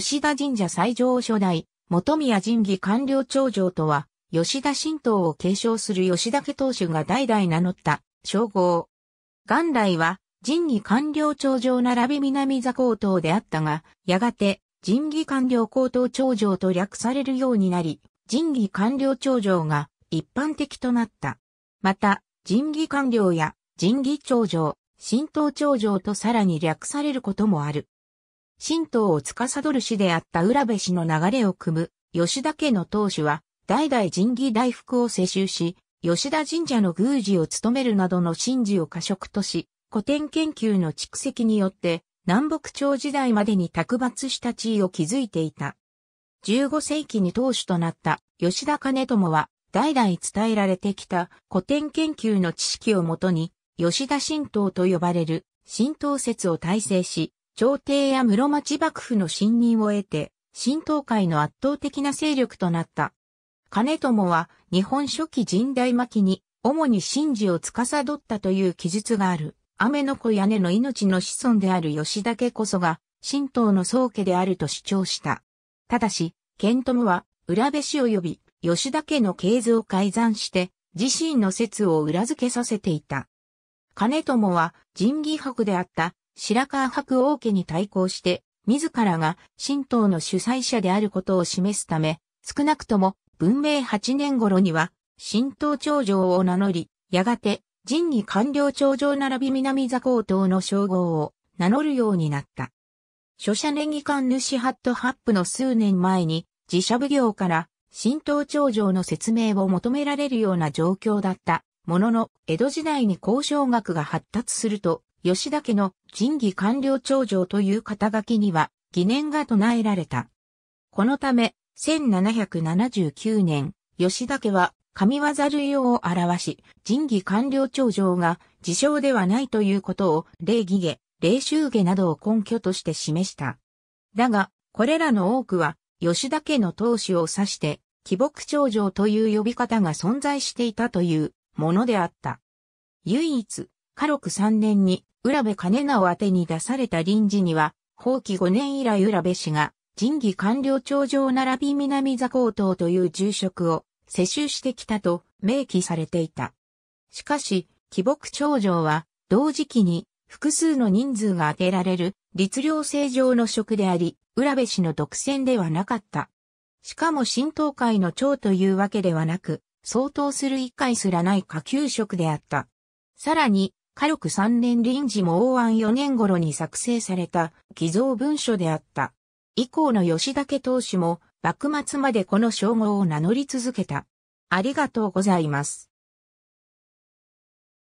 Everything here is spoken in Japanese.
吉田神社最上初代、元宮神義官僚長城とは、吉田神道を継承する吉田家当主が代々名乗った称号。元来は、神義官僚長城並び南座高等であったが、やがて、神義官僚高等長城と略されるようになり、神義官僚長城が一般的となった。また、神義官僚や神義長城、神道長城とさらに略されることもある。神道を司る師であった浦部氏の流れを組む、吉田家の当主は、代々神儀大福を世襲し、吉田神社の宮司を務めるなどの神事を過食とし、古典研究の蓄積によって、南北朝時代までに卓抜した地位を築いていた。15世紀に当主となった吉田兼友は、代々伝えられてきた古典研究の知識をもとに、吉田神道と呼ばれる神道説を大成し、朝廷や室町幕府の信任を得て、新東海の圧倒的な勢力となった。兼友は日本初期神代末期に主に神事を司ったという記述がある。雨の子屋根の命の子孫である吉田家こそが神道の宗家であると主張した。ただし、賢友は浦部氏及び吉田家の系図を改ざんして自身の説を裏付けさせていた。兼友は神義博であった白川白王家に対抗して、自らが神道の主催者であることを示すため、少なくとも文明8年頃には、神道長城を名乗り、やがて、神に官僚長城並び南座高等の称号を名乗るようになった。諸者年議官主ハットハップの数年前に、自社奉行から神道長城の説明を求められるような状況だった。ものの、江戸時代に交渉学が発達すると、吉田家の神義官僚長城という肩書きには疑念が唱えられた。このため、1779年、吉田家は神業類用を表し、神義官僚長城が自称ではないということを礼儀下、礼衆下などを根拠として示した。だが、これらの多くは、吉田家の当主を指して、貴木長城という呼び方が存在していたというものであった。唯一、家禄3年に浦部兼直宛に出された臨時には、法棄5年以来浦部氏が、人義官僚長上並び南座高等という住職を世襲してきたと明記されていた。しかし、貴木長城は、同時期に複数の人数が挙げられる律令制上の職であり、浦部氏の独占ではなかった。しかも新東海の長というわけではなく、相当する一回すらない下級職であった。さらに、火力3年臨時も応案4年頃に作成された偽造文書であった。以降の吉家投手も幕末までこの称号を名乗り続けた。ありがとうございます。